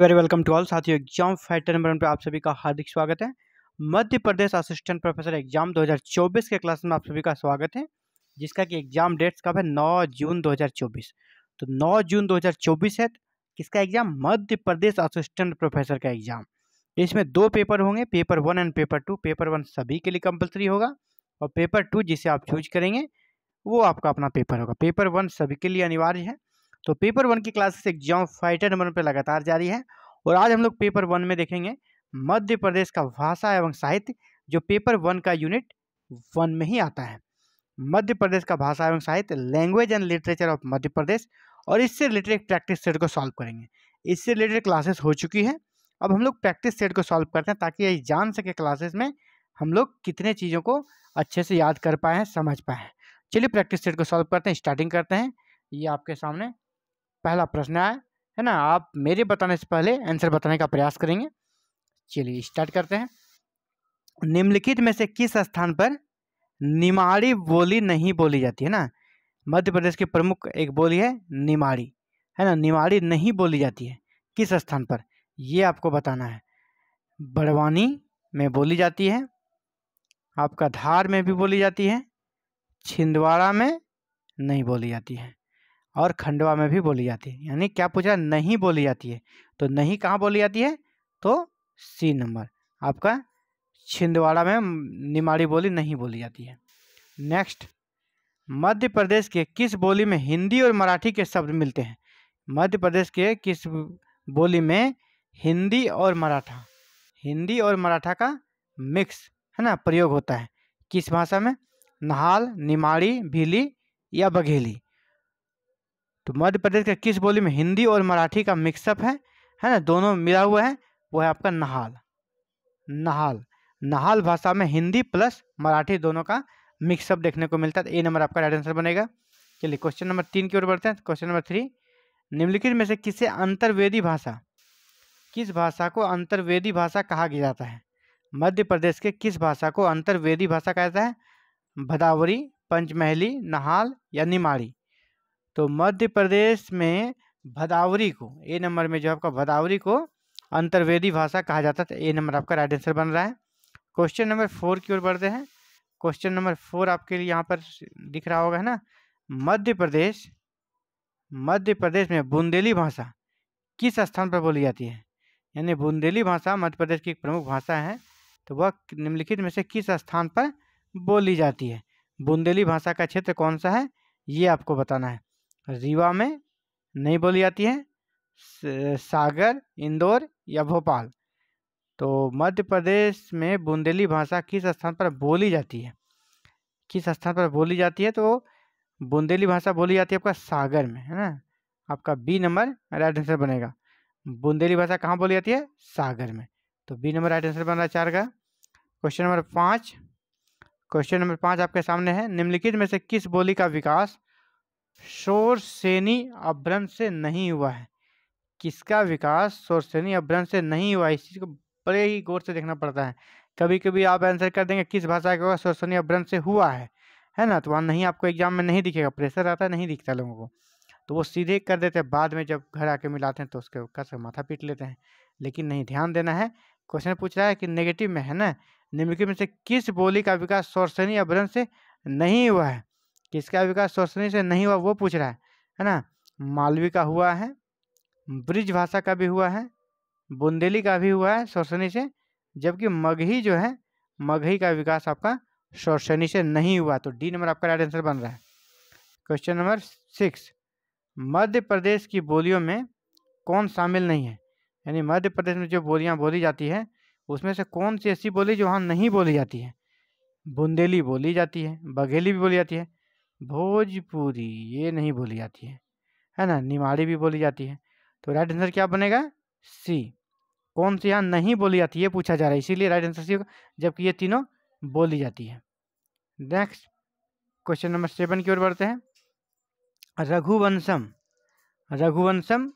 very welcome to all साथियों exam fighter number one पर आप सभी का हार्दिक स्वागत है Madhya Pradesh assistant professor exam 2024 के क्लास में आप सभी का स्वागत है जिसका कि एग्जाम डेट्स कब है 9 जून 2024 तो 9 जून 2024 है किसका exam Madhya Pradesh assistant professor का एग्जाम इसमें दो पेपर होंगे paper one and paper two paper one सभी के लिए कंपल्सरी होगा और पेपर टू जिसे आप चूज करेंगे वो आपका अपना पेपर होगा पेपर वन सभी के लिए अनिवार्य है तो पेपर वन की क्लासेस एग्जाम फाइटर नंबर पर लगातार जारी है और आज हम लोग पेपर वन में देखेंगे मध्य प्रदेश का भाषा एवं साहित्य जो पेपर वन का यूनिट वन में ही आता है मध्य प्रदेश का भाषा एवं साहित्य language and literature of Madhya Pradesh और इससे रिलेटेड प्रैक्टिस सेट को सॉल्व करेंगे इससे रिलेटेड क्लासेस हो चुकी है अब हम लोग प्रैक्टिस सेट को सॉल्व करते हैं ताकि ये जान सके क्लासेस में हम लोग कितने चीज़ों को अच्छे से याद कर पाए हैं समझ पाए हैं चलिए प्रैक्टिस सेट को सॉल्व करते हैं स्टार्टिंग करते हैं ये आपके सामने पहला प्रश्न है है ना आप मेरे बताने से पहले आंसर बताने का प्रयास करेंगे चलिए स्टार्ट करते हैं निम्नलिखित में से किस स्थान पर निमाड़ी बोली नहीं बोली जाती है ना मध्य प्रदेश की प्रमुख एक बोली है निमाड़ी है ना निमाड़ी नहीं बोली जाती है किस स्थान पर ये आपको बताना है बड़वानी में बोली जाती है आपका धार में भी बोली जाती है छिंदवाड़ा में नहीं बोली जाती है और खंडवा में भी बोली जाती है यानी क्या पूछा नहीं बोली जाती है तो नहीं कहाँ बोली जाती है तो सी नंबर आपका छिंदवाड़ा में निमाड़ी बोली नहीं बोली जाती है नेक्स्ट मध्य प्रदेश के किस बोली में हिंदी और मराठी के शब्द मिलते हैं मध्य प्रदेश के किस बोली में हिंदी और मराठा हिंदी और मराठा का मिक्स है ना प्रयोग होता है किस भाषा में नहाल निमाड़ी भीली या बघेली तो मध्य प्रदेश के किस बोली में हिंदी और मराठी का मिक्सअप है है ना दोनों मिला हुआ है वो है आपका नहाल नहाल नहाल भाषा में हिंदी प्लस मराठी दोनों का मिक्सअप देखने को मिलता है तो ए नंबर आपका राइट आंसर बनेगा चलिए क्वेश्चन नंबर तीन की ओर बढ़ते हैं क्वेश्चन नंबर थ्री निम्नलिखित में से किसे अंतर्वेदी भाषा किस भाषा को अंतर्वेदी भाषा कहा गया जाता है मध्य प्रदेश के किस भाषा को अंतर्वेदी भाषा कहा जाता है भदावरी पंचमहली नहाल या निमाड़ी तो मध्य प्रदेश में भदावरी को ए नंबर में जो आपका भदावरी को अंतर्वेदी भाषा कहा जाता था ए नंबर आपका राइट आंसर बन रहा है क्वेश्चन नंबर फोर की ओर बढ़ते हैं क्वेश्चन नंबर फोर आपके लिए यहाँ पर दिख रहा होगा है ना मध्य प्रदेश मध्य प्रदेश में बुंदेली भाषा किस स्थान पर बोली जाती है यानी बुंदेली भाषा मध्य प्रदेश की एक प्रमुख भाषा है तो वह निम्नलिखित में से किस स्थान पर बोली जाती है बुंदेली भाषा का क्षेत्र कौन सा है ये आपको बताना है रीवा में नहीं बोली जाती है सागर इंदौर या भोपाल तो मध्य प्रदेश में बुंदेली भाषा किस स्थान पर बोली जाती है किस स्थान पर बोली जाती है तो बुंदेली भाषा बोली जाती है आपका सागर में है ना आपका बी नंबर राइट आंसर बनेगा बुंदेली भाषा कहाँ बोली जाती है सागर में तो बी नंबर राइट आंसर बन रहा है चार का क्वेश्चन नंबर पाँच क्वेश्चन नंबर पाँच आपके सामने है निम्नलिखित में से किस बोली का विकास शोरसेनी अभ्रंश से नहीं हुआ है किसका विकास शोरसेनी अभ्रंश से नहीं हुआ इस चीज़ को बड़े ही गौर से देखना पड़ता है कभी कभी आप आंसर कर देंगे किस भाषा का शोरसेनी अभ्रंश से हुआ है है ना तो वहाँ नहीं आपको एग्जाम में नहीं दिखेगा प्रेशर आता है नहीं दिखता लोगों को तो वो सीधे कर देते हैं बाद में जब घर आके मिलाते हैं तो उसके कस माथा पीट लेते हैं लेकिन नहीं ध्यान देना है क्वेश्चन पूछ रहा है कि नेगेटिव में है ना निम्नलिखित में से किस बोली का विकास शोरसेनी अभ्रंश से नहीं हुआ है किसका विकास शोषणी से नहीं हुआ वो पूछ रहा है है ना मालवी का हुआ है ब्रिज भाषा का भी हुआ है बुंदेली का भी हुआ है शोषणी से जबकि मगही जो है मगही का विकास आपका शोषणी से नहीं हुआ तो डी नंबर आपका राइट आंसर बन रहा है question number six Madhya Pradesh की बोलियों में कौन शामिल नहीं है यानी मध्य प्रदेश में जो बोलियाँ बोली जाती है उसमें से कौन सी ऐसी बोली जो वहाँ नहीं बोली जाती है बुंदेली बोली जाती है बघेली भी बोली जाती है भोजपुरी ये नहीं बोली जाती है है ना निमाड़ी भी बोली जाती है तो राइट आंसर क्या बनेगा सी कौन सी यहाँ नहीं बोली जाती है पूछा जा रहा है इसीलिए राइट आंसर सी होगा जबकि ये तीनों बोली जाती है नेक्स्ट क्वेश्चन नंबर सेवन की ओर बढ़ते हैं रघुवंशम रघुवंशम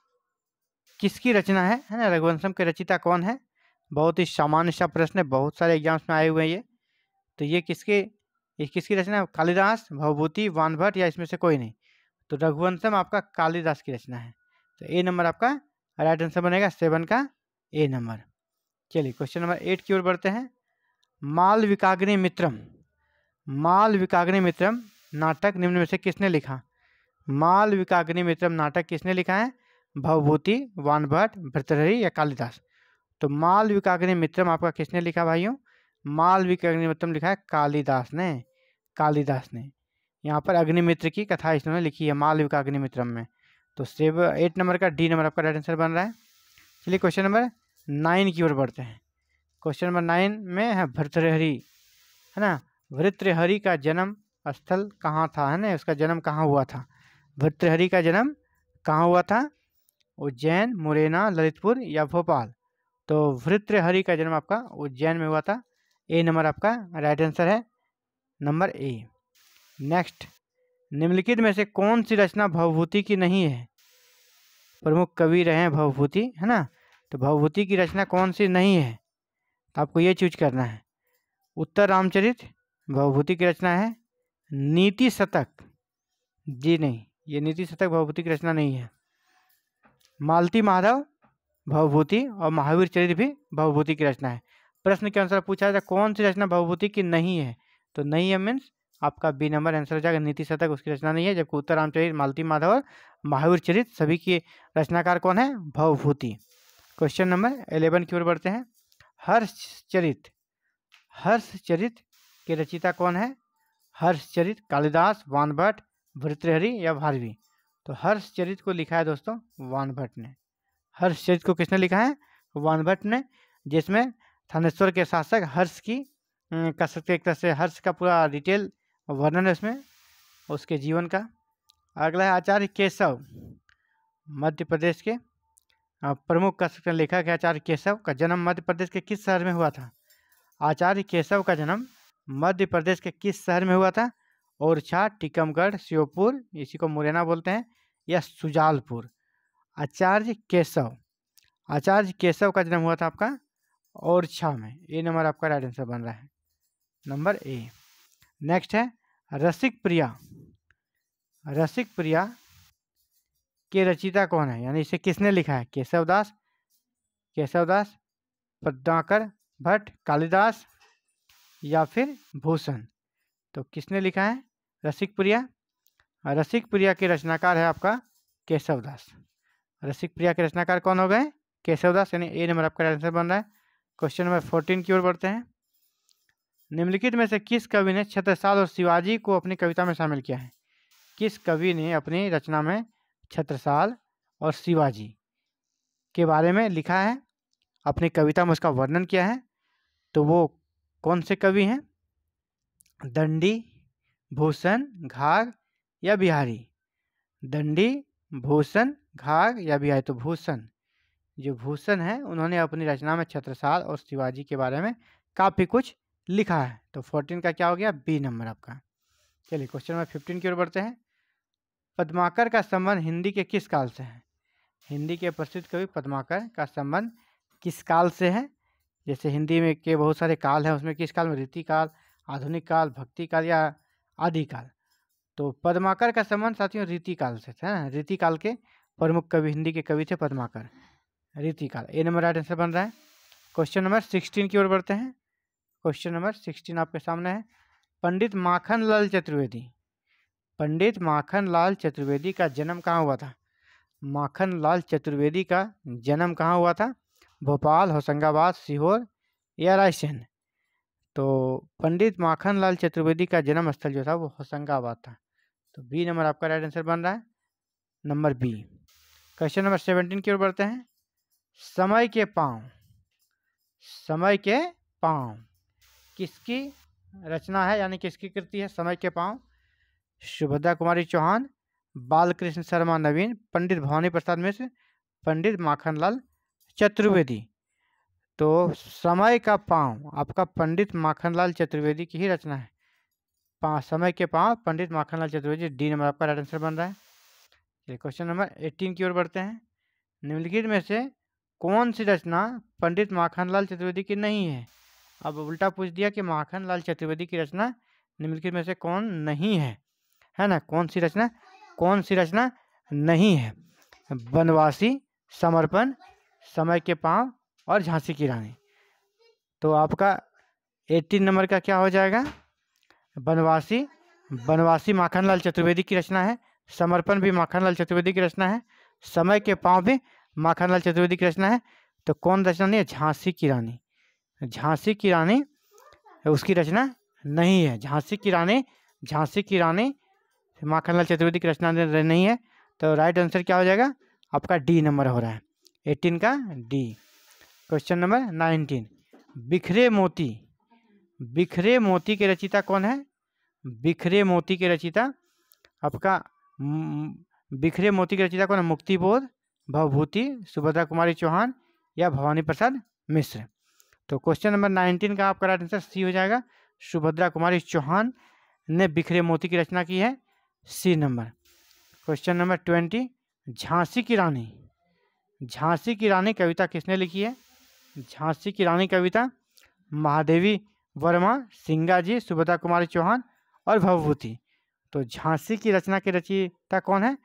किसकी रचना है है ना रघुवंशम के रचिता कौन है बहुत ही सामान्य सा प्रश्न है बहुत सारे एग्जाम्स में आए हुए हैं ये तो ये किसके किसकी रचना कालिदास भवभूति वानभट या इसमें से कोई नहीं तो रघुवंशम आपका कालिदास की रचना है तो ए नंबर आपका राइट आंसर बनेगा सेवन का ए नंबर चलिए क्वेश्चन नंबर एट की ओर बढ़ते हैं माल विकाग्नि मित्रम माल विकाग्नि मित्रम नाटक निम्न में से किसने लिखा माल विकाग्नि मित्रम नाटक किसने लिखा है भवभूति वानभट भर्तहरी या कालिदास तो माल विकाग्नि मित्रम आपका किसने लिखा भाइयों माल विकाग्नि मित्रम लिखा है कालिदास ने कालिदास ने यहाँ पर अग्निमित्र की कथा इसने लिखी है मालव का अग्निमित्रम में तो सेब एट नंबर का डी नंबर आपका राइट आंसर बन रहा है चलिए क्वेश्चन नंबर नाइन की ओर बढ़ते हैं क्वेश्चन नंबर नाइन में है भर्तृहरि है ना भृतृहरि का जन्म स्थल कहाँ था है ना उसका जन्म कहाँ हुआ था भर्तृहरि का जन्म कहाँ हुआ था उज्जैन मुरैना ललितपुर या भोपाल तो भृतृहरि का जन्म आपका उज्जैन में हुआ था ए नंबर आपका राइट आंसर है नंबर ए नेक्स्ट निम्नलिखित में से कौन सी रचना भवभूति की नहीं है प्रमुख कवि रहे भवभूति है ना तो भवभूति की रचना कौन सी नहीं है तो आपको ये चूज करना है उत्तर रामचरित भवभूति की रचना है नीति शतक जी नहीं ये नीति शतक भवभूति की रचना नहीं है मालती माधव भवभूति और महावीर चरित्र भी भवभूति की रचना है प्रश्न के अनुसार पूछा जाए कौन सी रचना भवभूति की नहीं है तो नहीं है मीन्स आपका बी नंबर आंसर हो जाएगा नीति शतक उसकी रचना नहीं है जबकि उत्तर रामचरित मालती माधव और महावीर चरित सभी के रचनाकार कौन है भवभूति क्वेश्चन नंबर एलेवन की ओर बढ़ते हैं हर्षचरित हर्षचरित के रचिता कौन है हर्षचरित कालिदास वानभट्ट भृतृहरि या भारवी तो हर्षचरित को लिखा है दोस्तों वानभट्ट ने हर्षचरित को किसने लिखा है वानभट्ट ने जिसमें थानेश्वर के शासक हर्ष की कह सकते एक तरह से हर्ष का पूरा डिटेल वर्णन है उसमें उसके जीवन का अगला है आचार्य केशव मध्य प्रदेश के प्रमुख कह सकते हैं लेखक है आचार्य केशव का जन्म मध्य प्रदेश के किस शहर में हुआ था आचार्य केशव का जन्म मध्य प्रदेश के किस शहर में हुआ था ओरछा टीकमगढ़ श्योपुर इसी को मुरैना बोलते हैं या सुजालपुर आचार्य केशव आचार्य केशव का जन्म हुआ था आपका ओरछा में ये नंबर आपका राइट आंसर बन रहा है नंबर ए नेक्स्ट है रसिक प्रिया रसिक प्रिया के रचिता कौन है यानी इसे किसने लिखा है केशवदास केशवदास पद्माकर भट्ट कालिदास या फिर भूषण तो किसने लिखा है रसिक प्रिया रसिक प्रिया के रचनाकार है आपका केशवदास रसिक प्रिया के रचनाकार कौन हो गए केशवदास यानी ए नंबर आपका आंसर बन रहा है क्वेश्चन नंबर फोर्टीन की ओर बढ़ते हैं निम्नलिखित में से किस कवि ने छत्रसाल और शिवाजी को अपनी कविता में शामिल किया है किस कवि ने अपनी रचना में छत्रसाल और शिवाजी के बारे में लिखा है अपनी कविता में उसका वर्णन किया है तो वो कौन से कवि हैं दंडी भूषण घाघ या बिहारी दंडी भूषण घाघ या बिहारी तो भूषण जो भूषण है उन्होंने अपनी रचना में छत्रसाल और शिवाजी के बारे में काफ़ी कुछ लिखा है तो फोर्टीन का क्या हो गया बी नंबर आपका चलिए क्वेश्चन नंबर फिफ्टीन की ओर बढ़ते हैं पद्माकर का संबंध हिंदी के किस काल से है हिंदी के प्रसिद्ध कवि पद्माकर का संबंध किस काल से है जैसे हिंदी में के बहुत सारे काल हैं उसमें किस काल में रीति काल आधुनिक काल भक्ति काल या आदि काल तो पद्माकर का संबंध साथियों रीति काल से था ना रीति काल के प्रमुख कवि हिंदी के कवि थे पद्माकर रीति काल ए नंबर राइट आंसर बन रहा है क्वेश्चन नंबर सिक्सटीन की ओर बढ़ते हैं क्वेश्चन नंबर सिक्सटीन आपके सामने है पंडित माखन लाल चतुर्वेदी पंडित माखन लाल चतुर्वेदी का जन्म कहाँ हुआ था माखन लाल चतुर्वेदी का जन्म कहाँ हुआ था भोपाल होशंगाबाद सीहोर या रायसेन तो पंडित माखन लाल चतुर्वेदी का जन्म स्थल जो था वो होशंगाबाद था तो बी नंबर आपका राइट आंसर बन रहा है number B question number seventeen की ओर बढ़ते हैं समय के पाँव समय के पाँव किसकी रचना है यानी किसकी कृति है समय के पाँव सुभद्रा कुमारी चौहान बालकृष्ण शर्मा नवीन पंडित भवानी प्रसाद मिश्र पंडित माखनलाल चतुर्वेदी तो समय का पाँव आपका पंडित माखनलाल चतुर्वेदी की ही रचना है पा समय के पाँव पंडित माखनलाल चतुर्वेदी डी नंबर आपका राइट आंसर बन रहा है चलिए क्वेश्चन नंबर एट्टीन की ओर बढ़ते हैं निम्नलिखित में से कौन सी रचना पंडित माखनलाल चतुर्वेदी की नहीं है अब उल्टा पूछ दिया कि माखन लाल चतुर्वेदी की रचना निम्नलिखित में से कौन नहीं है है ना कौन सी रचना कौन सी रचना नहीं है वनवासी समर्पण समय के पाँव और झांसी की रानी तो आपका एट्टीन नंबर का क्या हो जाएगा बनवासी बनवासी माखनलाल चतुर्वेदी की रचना है समर्पण भी माखनलाल चतुर्वेदी की रचना है समय के पाँव भी माखनलाल चतुर्वेदी की रचना है तो कौन रचना नहीं है झांसी की रानी झांसी की रानी उसकी रचना नहीं है झांसी की रानी झांसी की रानी माखनलाल चतुर्वेदी की रचना नहीं है तो राइट आंसर क्या हो जाएगा आपका डी नंबर हो रहा है एटीन का डी क्वेश्चन नंबर नाइनटीन बिखरे मोती बिखरे मोती के रचिता कौन है बिखरे मोती के रचिता आपका बिखरे मोती की रचिता कौन है मुक्तिबोध भवभूति सुभद्रा कुमारी चौहान या भवानी प्रसाद मिश्र तो क्वेश्चन नंबर नाइनटीन का आपका राइट आंसर सी हो जाएगा सुभद्रा कुमारी चौहान ने बिखरे मोती की रचना की है C number question number twenty Jhansi की रानी झांसी की रानी कविता किसने लिखी है झांसी की रानी कविता महादेवी वर्मा सिंगा जी सुभद्रा कुमारी चौहान और भवभूति तो झांसी की रचना के रचयिता कौन है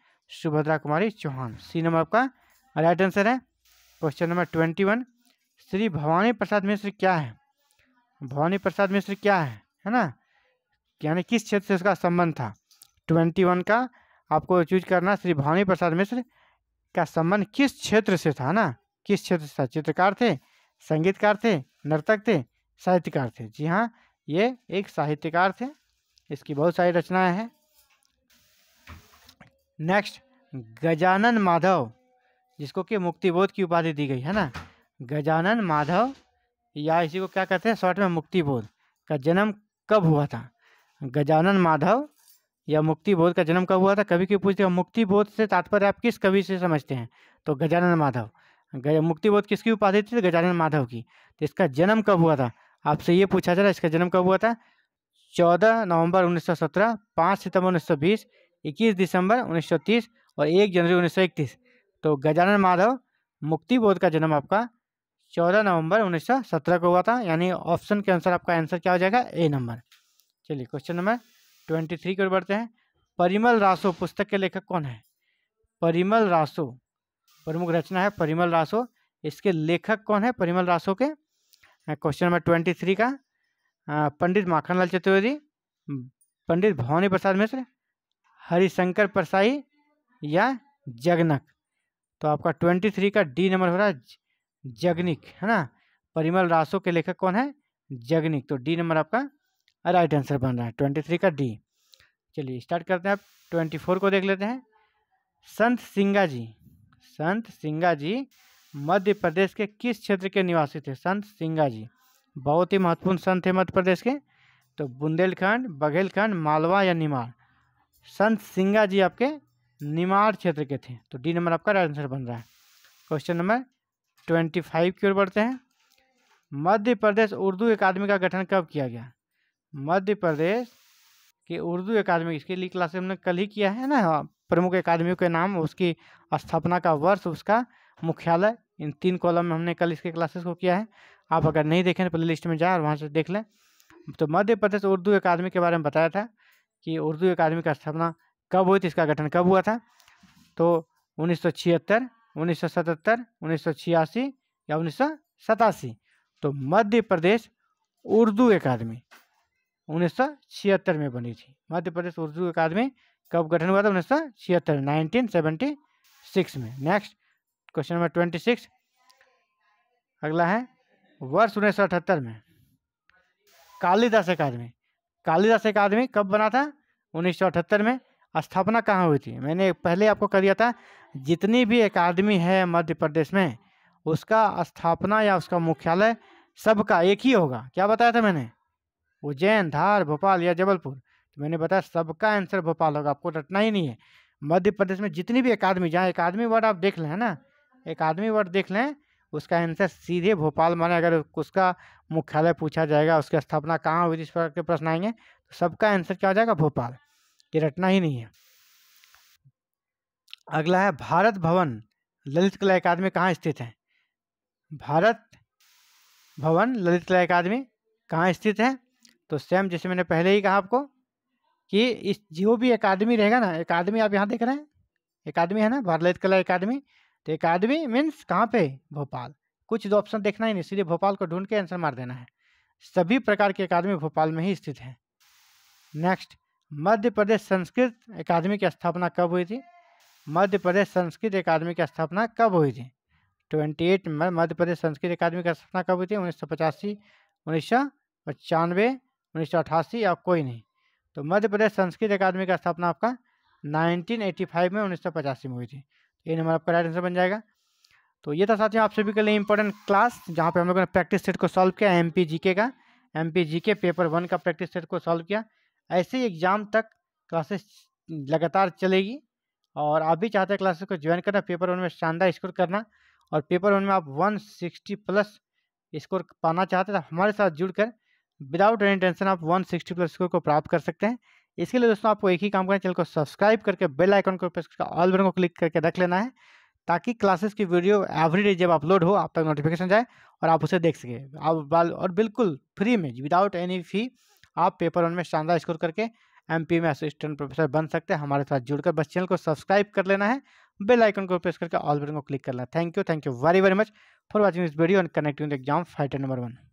सुभद्रा कुमारी चौहान सी नंबर आपका राइट आंसर है question number twenty one Shri Bhavani Prasad Mishra क्या है भवानी प्रसाद मिश्र क्या है है ना यानी किस क्षेत्र से उसका संबंध था ट्वेंटी वन का आपको चूज करना श्री भवानी प्रसाद मिश्र का संबंध किस क्षेत्र से था ना किस क्षेत्र से था चित्रकार थे संगीतकार थे नर्तक थे साहित्यकार थे जी हाँ ये एक साहित्यकार थे इसकी बहुत सारी रचनाएं हैं नेक्स्ट गजानन माधव जिसको कि मुक्तिबोध की उपाधि दी गई है ना गजानन माधव या इसी को क्या कहते हैं शॉर्ट में मुक्ति बोध का जन्म कब हुआ था गजानन माधव या मुक्ति बोध का जन्म कब हुआ था कभी क्यों पूछते हैं मुक्ति बोध से तात्पर्य आप किस कवि से समझते हैं तो गजानन माधव मुक्ति बोध किसकी उपाधि थी गजानन माधव की तो इसका जन्म कब हुआ था आपसे ये पूछा जा रहा है इसका जन्म कब हुआ था चौदह नवंबर सत्रह पाँच सितंबर उन्नीस सौ बीस इक्कीस दिसंबर उन्नीस सौ तीस और एक जनवरी उन्नीस सौ इकतीस तो गजानन माधव मुक्ति बोध का जन्म आपका चौदह नवंबर उन्नीस सौ सत्रह को हुआ था यानी ऑप्शन के आंसर आपका आंसर क्या हो जाएगा ए नंबर चलिए क्वेश्चन नंबर ट्वेंटी थ्री की ओर बढ़ते हैं परिमल रासो पुस्तक के लेखक कौन है परिमल रासो प्रमुख रचना है परिमल रासो इसके लेखक कौन है परिमल रासो के क्वेश्चन नंबर ट्वेंटी थ्री का पंडित माखनलाल चतुर्वेदी पंडित भवानी प्रसाद मिश्र हरिशंकर प्रसाई या जगनक तो आपका ट्वेंटी थ्री का डी नंबर हो रहा है जगनिक है ना परिमल रासो के लेखक कौन है जगनिक तो डी नंबर आपका राइट आंसर बन रहा है ट्वेंटी थ्री का डी चलिए स्टार्ट करते हैं आप ट्वेंटी फोर को देख लेते हैं संत सिंगा जी संत सिंगा जी मध्य प्रदेश के किस क्षेत्र के निवासी थे संत सिंगा जी बहुत ही महत्वपूर्ण संत थे मध्य प्रदेश के तो बुंदेलखंड बघेलखंड मालवा या निमाड़ संत सिंगा जी आपके निमाड़ क्षेत्र के थे तो डी नंबर आपका राइट आंसर बन रहा है क्वेश्चन नंबर ट्वेंटी फाइव की ओर बढ़ते हैं मध्य प्रदेश उर्दू अकादमी का गठन कब किया गया मध्य प्रदेश के उर्दू अकादमी इसके लिए क्लास हमने कल ही किया है ना हाँ, प्रमुख अकादमियों के नाम उसकी स्थापना का वर्ष उसका मुख्यालय इन तीन कॉलम में हमने कल इसके क्लासेस को किया है आप अगर नहीं देखें तो प्ले लिस्ट में जाए और वहाँ से देख लें तो मध्य प्रदेश उर्दू अकादमी के बारे में बताया था कि उर्दू अकादमी का स्थापना कब हुई थी इसका गठन कब हुआ था तो उन्नीस उन्नीस सौ सतहत्तर उन्नीस सौ छियासी या उन्नीस सौ सतासी तो मध्य प्रदेश उर्दू अकादमी उन्नीस सौ छिहत्तर में बनी थी मध्य प्रदेश उर्दू अकादमी कब गठन हुआ था उन्नीस सौ छिहत्तर सेवेंटी सिक्स में next question number twenty six अगला है वर्ष उन्नीस सौ अठहत्तर में कालिदास अकादमी कालिदास अकादमी कब बना था उन्नीस सौ अठहत्तर में स्थापना कहाँ हुई थी मैंने पहले आपको कर दिया था जितनी भी अकादमी है मध्य प्रदेश में उसका स्थापना या उसका मुख्यालय सबका एक ही होगा क्या बताया था मैंने उज्जैन धार भोपाल या जबलपुर तो मैंने बताया सबका आंसर भोपाल होगा आपको रटना ही नहीं है मध्य प्रदेश में जितनी भी अकादमी जहाँ अकादमी वर्ड आप देख लें है ना अकादमी वर्ड देख लें उसका आंसर सीधे भोपाल माने अगर उसका मुख्यालय पूछा जाएगा उसकी स्थापना कहाँ हुई जिस प्रकार के प्रश्न आएंगे तो सबका आंसर क्या हो जाएगा भोपाल ये रटना ही नहीं है अगला है भारत भवन ललित कला अकादमी कहाँ स्थित है भारत भवन ललित कला अकादमी कहाँ स्थित है तो सेम जैसे मैंने पहले ही कहा आपको कि इस जो भी अकादमी रहेगा ना अकादमी आप यहाँ देख रहे हैं अकादमी है ना भारत ललित कला अकादमी तो अकादमी मीन्स कहाँ पे भोपाल कुछ दो ऑप्शन देखना ही नहीं सीधे भोपाल को ढूंढ के आंसर मार देना है सभी प्रकार की अकादमी भोपाल में ही स्थित है नेक्स्ट मध्य प्रदेश संस्कृत अकादमी की स्थापना कब हुई थी मध्य प्रदेश संस्कृत अकादमी की स्थापना कब हुई थी ट्वेंटी एट में मध्य प्रदेश संस्कृत अकादमी की स्थापना कब हुई थी उन्नीस सौ पचासी उन्नीस सौ पचानवे उन्नीस सौ अठासी या कोई नहीं तो मध्य प्रदेश संस्कृत अकादमी का स्थापना आपका 1985 में उन्नीस में हुई थी तो ये नंबर आपका राइट आंसर बन जाएगा तो ये था साथियों आप सभी के लिए इंपॉर्टेंट क्लास जहाँ पर हम लोगों ने प्रैक्टिस सेट को सॉल्व किया एम पी जी के का M P G K paper one का प्रैक्टिस सेट को सॉल्व किया ऐसे एग्ज़ाम तक क्लासेस लगातार चलेगी और आप भी चाहते हैं क्लासेस को ज्वाइन करना पेपर वन में शानदार स्कोर करना और पेपर वन में आप 160 प्लस स्कोर पाना चाहते हैं तो हमारे साथ जुड़कर विदाउट एनी टेंशन आप 160 प्लस स्कोर को प्राप्त कर सकते हैं इसके लिए दोस्तों आपको एक ही काम करना चैनल को सब्सक्राइब करके बेल आइकन को प्रेस करके ऑल बटन को क्लिक करके रख लेना है ताकि क्लासेस की वीडियो एवरीडे जब अपलोड हो आप तक नोटिफिकेशन जाए और आप उसे देख सकें आप और बिल्कुल फ्री में विदाउट एनी फी आप पेपर वन में शानदार स्कोर करके एमपी में असिस्टेंट प्रोफेसर बन सकते हैं हमारे साथ जुड़कर बस चैनल को सब्सक्राइब कर लेना है बेल आइकन को प्रेस करके ऑल बटन को क्लिक करना है thank you thank you very very much for watching this video and connecting exam fighter number one